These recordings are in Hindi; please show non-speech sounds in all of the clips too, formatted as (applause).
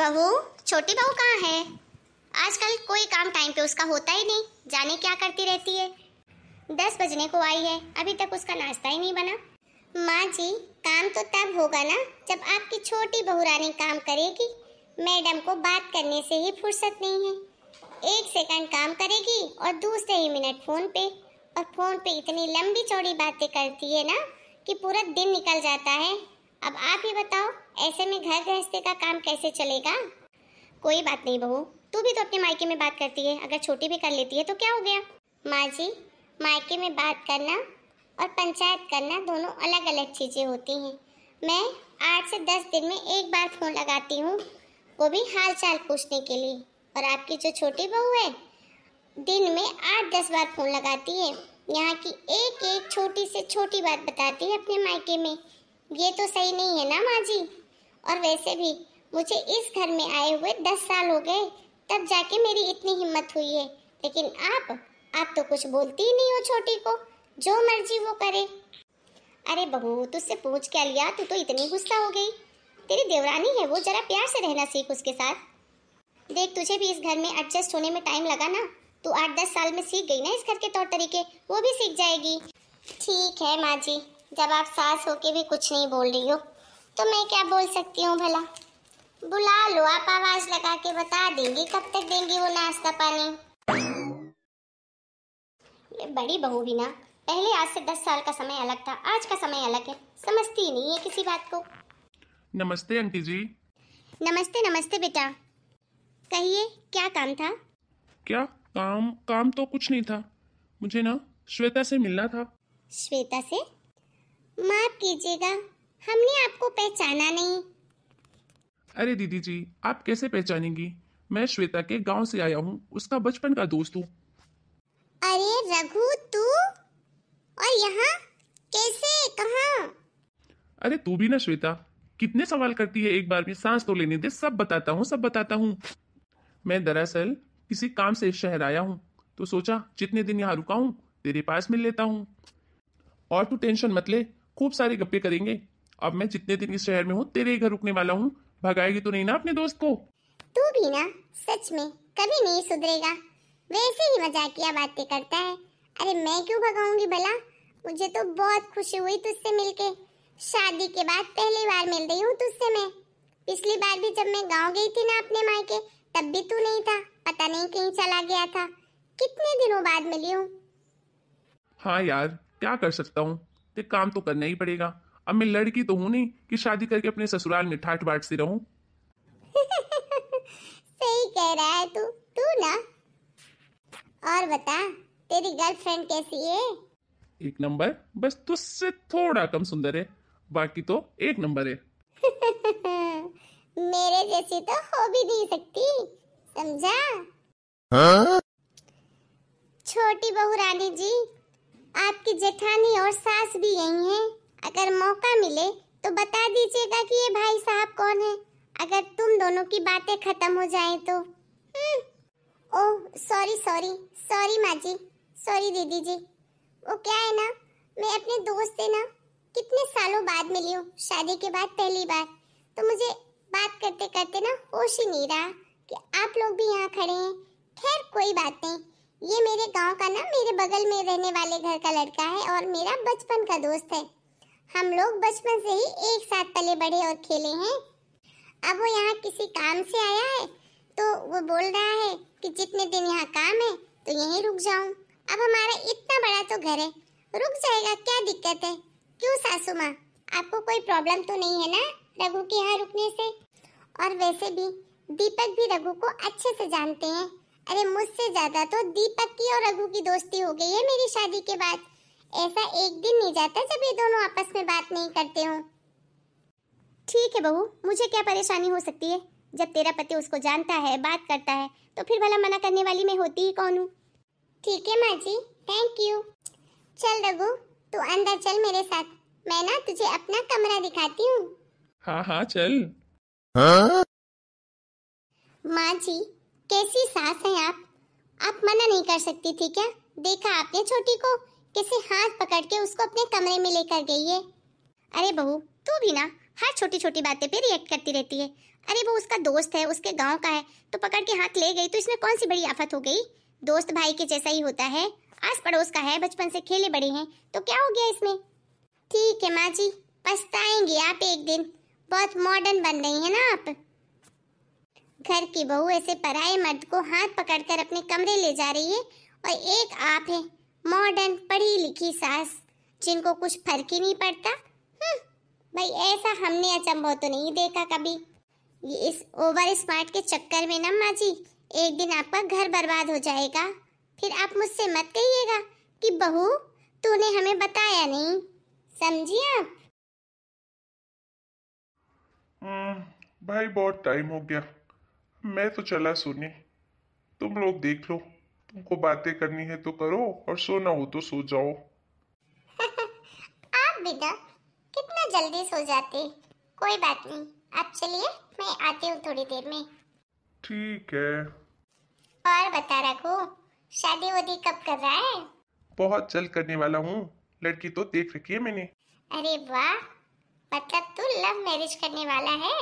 बहू छोटी बहू कहाँ है आजकल कोई काम टाइम पे उसका होता ही नहीं जाने क्या करती रहती है दस बजने को आई है अभी तक उसका नाश्ता ही नहीं बना माँ जी काम तो तब होगा ना जब आपकी छोटी बहू रानी काम करेगी मैडम को बात करने से ही फुर्सत नहीं है एक सेकंड काम करेगी और दूसरे ही मिनट फ़ोन पे और फ़ोन पे इतनी लंबी चौड़ी बातें करती है ना कि पूरा दिन निकल जाता है अब आप ही बताओ ऐसे में घर गृहस्थी का काम कैसे चलेगा कोई बात नहीं बहू तू भी तो अपने मायके में बात करती है अगर छोटी भी कर लेती है तो क्या हो गया माँ जी मायके में बात करना और पंचायत करना दोनों अलग अलग चीज़ें होती हैं मैं आठ से दस दिन में एक बार फ़ोन लगाती हूँ वो भी हाल चाल पूछने के लिए और आपकी जो छोटी बहू है दिन में आठ दस बार फ़ोन लगाती है यहाँ की एक एक छोटी से छोटी बात बताती है अपने मायके में ये तो सही नहीं है ना माँ जी और वैसे भी मुझे इस घर में आए हुए दस साल हो गए तब जाके मेरी इतनी हिम्मत हुई है लेकिन आप आप तो कुछ बोलती ही नहीं हो छोटी को जो मर्जी वो करे अरे बहू तुझसे पूछ क्या लिया तू तो इतनी गुस्सा हो गई तेरी देवरानी है वो जरा प्यार से रहना सीख उसके साथ देख तुझे भी इस घर में एडजस्ट होने में टाइम लगा ना तू आठ दस साल में सीख गई ना इस घर के तौर तरीके वो भी सीख जाएगी ठीक है माँ जी जब आप सास होके भी कुछ नहीं बोल रही हो तो मैं क्या बोल सकती हूँ भला बुला लो आप आवाज लगा के बता देंगे कब तक देंगे वो नाश्ता पानी ये बड़ी बहू भी ना पहले आज से दस साल का समय अलग था आज का समय अलग है समझती नहीं है किसी बात को नमस्ते आंटी जी नमस्ते नमस्ते बेटा कहिए क्या काम था क्या काम काम तो कुछ नहीं था मुझे ना श्वेता से मिलना था श्वेता से माफ कीजिएगा हमने आपको पहचाना नहीं अरे दीदी जी आप कैसे पहचानेंगी मैं श्वेता के गांव से आया हूँ उसका बचपन का दोस्त हूँ अरे रघु तू और यहाँ कैसे कहाँ अरे तू भी ना श्वेता कितने सवाल करती है एक बार में सांस तो लेने दे सब बताता हूँ सब बताता हूँ मैं दरअसल किसी काम से शहर आया हूँ तो सोचा जितने दिन यहाँ रुका हूँ तेरे पास मिल लेता हूँ और तू टेंशन मत ले खूब सारे गप्पे करेंगे अब मैं जितने दिन इस शहर में हूँ तेरे घर रुकने वाला हूँ भगाएगी तो नहीं ना अपने दोस्त को तू भी ना सच में कभी नहीं सुधरेगा वैसे ही मजाकिया बातें करता है अरे मैं क्यों भगाऊंगी भला मुझे तो बहुत खुशी हुई तुझसे मिलके शादी के बाद पहली बार मिल रही हूँ तुझसे मैं पिछली बार भी जब मैं गांव गई थी ना अपने मायके तब भी तू नहीं था पता नहीं कहीं चला गया था कितने दिनों बाद मिली हूँ हाँ यार क्या कर सकता हूँ काम तो करना ही पड़ेगा अब मैं लड़की तो हूं नहीं कि शादी करके अपने ससुराल में ठाट बांटती रहूं (laughs) सही कह रहा है तू तू ना और बता तेरी गर्लफ्रेंड कैसी है एक नंबर बस तुझसे थोड़ा कम सुंदर है बाकी तो एक नंबर है (laughs) मेरे जैसी तो हो भी नहीं सकती समझा छोटी बहू रानी जी आपकी जेठानी और सास भी यही अगर मौका मिले तो बता दीजिएगा कि ये भाई साहब कौन है अगर तुम दोनों की बातें खत्म हो जाए तो hmm. Oh sorry sorry sorry माँ जी सॉरी दीदी जी वो क्या है ना मैं अपने दोस्त से ना कितने सालों बाद मिली हूँ शादी के बाद पहली बार तो मुझे बात करते करते ना होश ही नहीं रहा कि आप लोग भी यहाँ खड़े हैं खैर कोई बात नहीं ये मेरे गांव का ना मेरे बगल में रहने वाले घर का लड़का है और मेरा बचपन का दोस्त है हम लोग बचपन से ही एक साथ पले बड़े और खेले हैं अब वो यहाँ किसी काम से आया है तो वो बोल रहा है कि जितने दिन यहाँ काम है तो यहीं रुक जाऊँ अब हमारा इतना बड़ा तो घर है रुक जाएगा क्या दिक्कत है क्यों सासू माँ आपको कोई प्रॉब्लम तो नहीं है ना रघु के यहाँ रुकने से और वैसे भी दीपक भी रघु को अच्छे से जानते हैं अरे मुझसे ज़्यादा तो दीपक की और रघु की दोस्ती हो गई है मेरी शादी के बाद ऐसा एक दिन नहीं जाता जब ये दोनों आपस में बात नहीं करते हों ठीक है बहू मुझे क्या परेशानी हो सकती है जब तेरा पति उसको जानता है बात करता है तो फिर भला मना करने वाली मैं होती ही कौन हूँ ठीक है माँ जी थैंक यू चल रघु तू अंदर चल मेरे साथ मैं ना तुझे अपना कमरा दिखाती हूँ हाँ हाँ चल हाँ? माँ जी कैसी सास है आप आप मना नहीं कर सकती थी क्या देखा आपने छोटी को किसी हाथ पकड़ के उसको अपने कमरे में लेकर गई है अरे बहू तू भी ना हर छोटी छोटी बातें पे रिएक्ट करती रहती है अरे वो उसका दोस्त है उसके गांव का है तो पकड़ के हाथ ले गई तो इसमें कौन सी बड़ी आफत हो गई दोस्त भाई के जैसा ही होता है आस पड़ोस का है बचपन से खेले बड़े हैं तो क्या हो गया इसमें ठीक है माँ जी पछताएंगे आप एक दिन बहुत मॉडर्न बन रही है ना आप घर की बहू ऐसे पराए मर्द को हाथ पकड़कर अपने कमरे ले जा रही है और एक आप है मॉडर्न पढ़ी लिखी सास जिनको कुछ फर्क ही नहीं पड़ता हम्म, भाई ऐसा हमने अचंभव तो नहीं देखा कभी ये इस ओवर स्मार्ट के चक्कर में ना माँ जी एक दिन आपका घर बर्बाद हो जाएगा फिर आप मुझसे मत कहिएगा कि बहू तूने हमें बताया नहीं समझिए आप हम्म, भाई बहुत टाइम हो गया मैं तो चला सुने तुम लोग देख लो तुमको बातें करनी है तो करो और सोना हो तो सो जाओ (laughs) आप बेटा कितना जल्दी सो जाते कोई बात नहीं आप चलिए मैं आती हूँ थोड़ी देर में ठीक है और बता रखो शादी वादी कब कर रहा है बहुत जल्द करने वाला हूँ लड़की तो देख रखी है मैंने अरे वाह मतलब तू लव मैरिज करने वाला है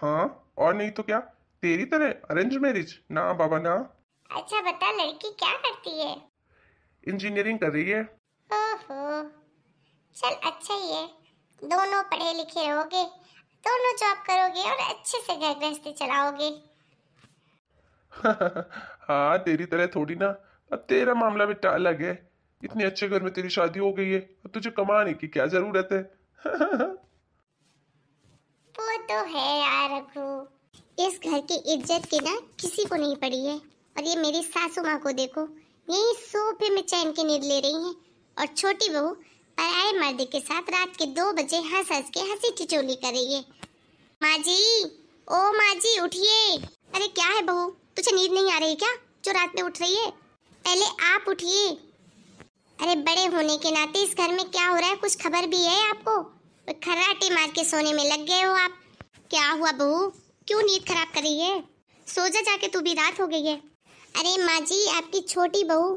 हाँ और नहीं तो क्या तेरी तरह अरेंज मैरिज ना बाबा ना अच्छा बता लड़की क्या करती है इंजीनियरिंग कर रही है ओहो चल अच्छा ही है दोनों पढ़े लिखे रहोगे दोनों जॉब करोगे और अच्छे से घर गृहस्थी चलाओगे (laughs) हाँ तेरी तरह थोड़ी ना अब तेरा मामला बेटा अलग है इतने अच्छे घर में तेरी शादी हो गई है अब तुझे कमाने की क्या जरूरत है (laughs) वो तो है यार रघु इस घर की इज्जत की ना किसी को नहीं पड़ी है और ये मेरी सासू माँ को देखो यही सोफे में चैन की नींद ले रही हैं और छोटी बहू आए मर्द के साथ रात के दो बजे हंस हंस के हंसी टिचोली कर रही है माँ जी ओ माँ जी उठिए अरे क्या है बहू तुझे नींद नहीं आ रही क्या जो रात में उठ रही है पहले आप उठिए अरे बड़े होने के नाते इस घर में क्या हो रहा है कुछ खबर भी है आपको खर्राटे मार के सोने में लग गए हो आप क्या हुआ बहू क्यों नींद खराब कर रही है सोजा जाके तू भी रात हो गई है अरे माँ जी आपकी छोटी बहू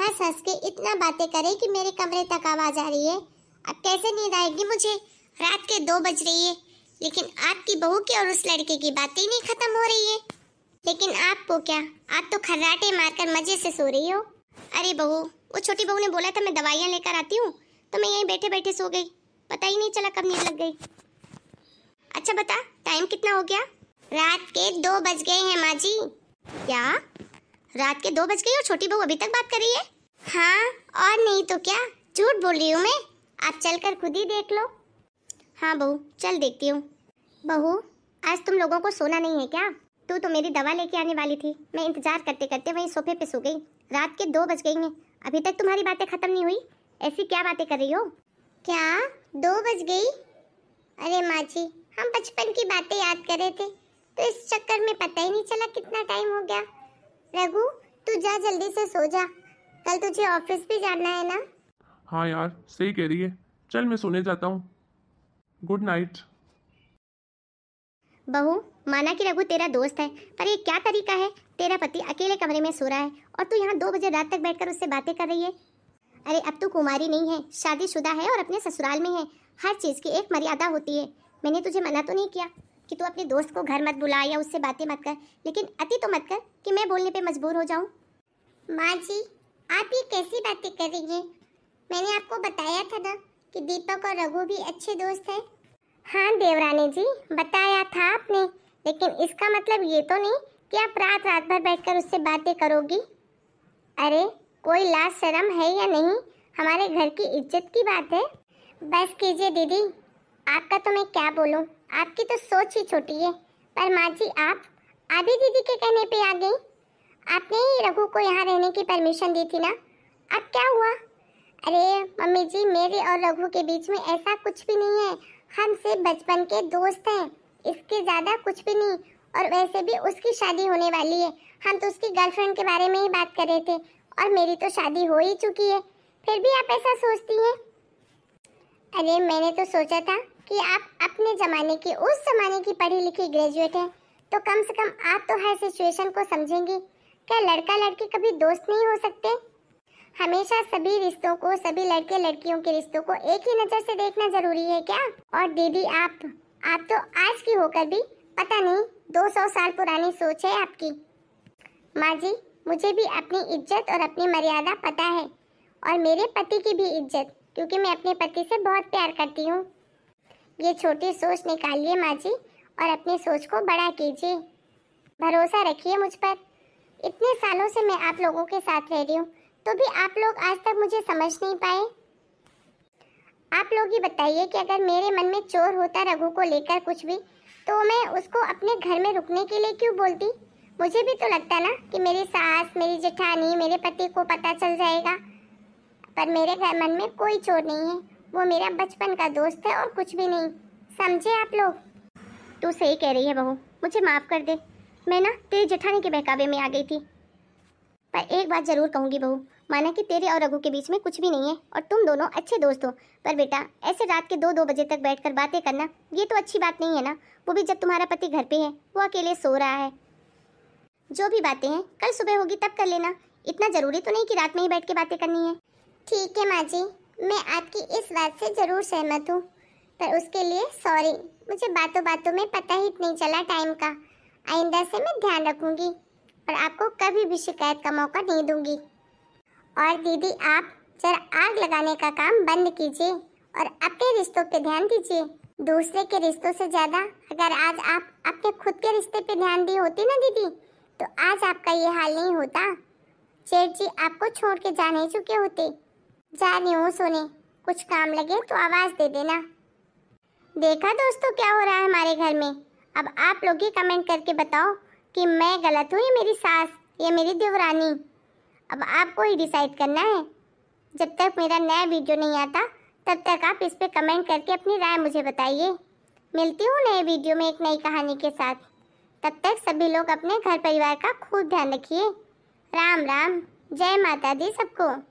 हंस हंस के इतना बातें करे कि मेरे कमरे तक आवाज आ रही है अब कैसे नींद आएगी मुझे रात के दो बज रही है लेकिन आपकी बहू की और उस लड़के की बातें नहीं खत्म हो रही है लेकिन आपको क्या आप तो खर्राटे मारकर मजे से सो रही हो अरे बहू वो छोटी बहू ने बोला था मैं दवाइयाँ लेकर आती हूँ तो मैं यहीं बैठे बैठे सो गई पता ही नहीं चला कब नींद लग गई अच्छा बता टाइम कितना हो गया रात के दो बज गए हैं माँ जी क्या रात के दो बज गई और छोटी बहू अभी तक बात कर रही है हाँ और नहीं तो क्या झूठ बोल रही हूँ मैं आप चल कर खुद ही देख लो हाँ बहू चल देखती हूँ बहू आज तुम लोगों को सोना नहीं है क्या तू तो मेरी दवा लेके आने वाली थी मैं इंतजार करते करते वहीं सोफे पे सो गई रात के दो बज गई हैं अभी तक तुम्हारी बातें खत्म नहीं हुई ऐसी क्या बातें कर रही हो क्या दो बज गई अरे माँ जी हम बचपन की बातें याद कर रहे थे तो इस चक्कर में पता ही नहीं चला कितना टाइम हो गया रघु तू जा जल्दी से सो जा कल तुझे ऑफिस भी जाना है ना हाँ यार सही कह रही है चल मैं सोने जाता हूँ गुड नाइट बहू माना कि रघु तेरा दोस्त है पर ये क्या तरीका है तेरा पति अकेले कमरे में सो रहा है और तू यहाँ दो बजे रात तक बैठकर उससे बातें कर रही है अरे अब तू कुमारी नहीं है शादीशुदा है और अपने ससुराल में है हर चीज़ की एक मर्यादा होती है मैंने तुझे मना तो नहीं किया कि तू अपने दोस्त को घर मत बुला या उससे बातें मत कर लेकिन अति तो मत कर कि मैं बोलने पे मजबूर हो जाऊं माँ जी आप ये कैसी बातें कर रही हैं मैंने आपको बताया था ना कि दीपक और रघु भी अच्छे दोस्त हैं हाँ देवरानी जी बताया था आपने लेकिन इसका मतलब ये तो नहीं कि आप रात रात भर बैठकर उससे बातें करोगी अरे कोई लाज शर्म है या नहीं हमारे घर की इज्जत की बात है बस कीजिए दीदी आपका तो मैं क्या बोलूँ आपकी तो सोच ही छोटी है पर माँ जी आप आदि दीदी के कहने पे आ गई आपने ही रघु को यहाँ रहने की परमिशन दी थी ना अब क्या हुआ अरे मम्मी जी मेरे और रघु के बीच में ऐसा कुछ भी नहीं है हम सिर्फ बचपन के दोस्त हैं इसके ज़्यादा कुछ भी नहीं और वैसे भी उसकी शादी होने वाली है हम तो उसकी गर्लफ्रेंड के बारे में ही बात कर रहे थे और मेरी तो शादी हो ही चुकी है फिर भी आप ऐसा सोचती हैं अरे मैंने तो सोचा था कि आप अपने ज़माने के उस ज़माने की पढ़ी लिखी ग्रेजुएट हैं तो कम से कम आप तो हर सिचुएशन को समझेंगी क्या लड़का लड़की कभी दोस्त नहीं हो सकते हमेशा सभी रिश्तों को सभी लड़के लड़कियों के रिश्तों को एक ही नज़र से देखना ज़रूरी है क्या और दीदी आप आप तो आज की होकर भी पता नहीं 200 साल पुरानी सोच है आपकी माँ जी मुझे भी अपनी इज्जत और अपनी मर्यादा पता है और मेरे पति की भी इज्जत क्योंकि मैं अपने पति से बहुत प्यार करती हूँ ये छोटी सोच निकालिए माँ जी और अपनी सोच को बड़ा कीजिए भरोसा रखिए मुझ पर इतने सालों से मैं आप लोगों के साथ रह रही हूँ तो भी आप लोग आज तक मुझे समझ नहीं पाए आप लोग ही बताइए कि अगर मेरे मन में चोर होता रघु को लेकर कुछ भी तो मैं उसको अपने घर में रुकने के लिए क्यों बोलती मुझे भी तो लगता ना कि मेरी सास मेरी जेठानी मेरे पति को पता चल जाएगा पर मेरे घर मन में कोई चोर नहीं है वो मेरा बचपन का दोस्त है और कुछ भी नहीं समझे आप लोग तू सही कह रही है बहू मुझे माफ़ कर दे मैं ना तेरे जेठानी के बहकावे में आ गई थी पर एक बात ज़रूर कहूँगी बहू माना कि तेरे और रघु के बीच में कुछ भी नहीं है और तुम दोनों अच्छे दोस्त हो पर बेटा ऐसे रात के दो दो बजे तक बैठकर बातें करना ये तो अच्छी बात नहीं है ना वो भी जब तुम्हारा पति घर पे है वो अकेले सो रहा है जो भी बातें हैं कल सुबह होगी तब कर लेना इतना ज़रूरी तो नहीं कि रात में ही बैठ के बातें करनी है ठीक है माँ जी मैं आपकी इस बात से ज़रूर सहमत हूँ पर उसके लिए सॉरी मुझे बातों बातों में पता ही नहीं चला टाइम का आइंदा से मैं ध्यान रखूँगी और आपको कभी भी शिकायत का मौका नहीं दूँगी और दीदी आप जरा आग लगाने का काम बंद कीजिए और अपने रिश्तों पे ध्यान दीजिए दूसरे के रिश्तों से ज़्यादा अगर आज आप अपने खुद के रिश्ते पे ध्यान दी होती ना दीदी तो आज आपका ये हाल नहीं होता शेर जी आपको छोड़ के जा नहीं चुके होते जाने हो सोने कुछ काम लगे तो आवाज़ दे देना देखा दोस्तों क्या हो रहा है हमारे घर में अब आप लोग ही कमेंट करके बताओ कि मैं गलत हूँ या मेरी सास या मेरी देवरानी अब आपको ही डिसाइड करना है जब तक मेरा नया वीडियो नहीं आता तब तक आप इस पर कमेंट करके अपनी राय मुझे बताइए मिलती हूँ नए वीडियो में एक नई कहानी के साथ तब तक सभी लोग अपने घर परिवार का खूब ध्यान रखिए राम राम जय माता दी सबको